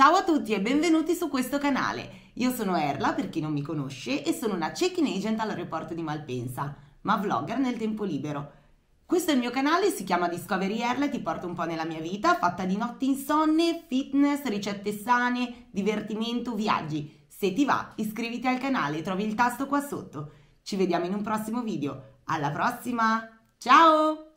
Ciao a tutti e benvenuti su questo canale. Io sono Erla, per chi non mi conosce, e sono una check-in agent all'aeroporto di Malpensa, ma vlogger nel tempo libero. Questo è il mio canale, si chiama Discovery Erla e ti porto un po' nella mia vita, fatta di notti insonne, fitness, ricette sane, divertimento, viaggi. Se ti va, iscriviti al canale, trovi il tasto qua sotto. Ci vediamo in un prossimo video. Alla prossima! Ciao!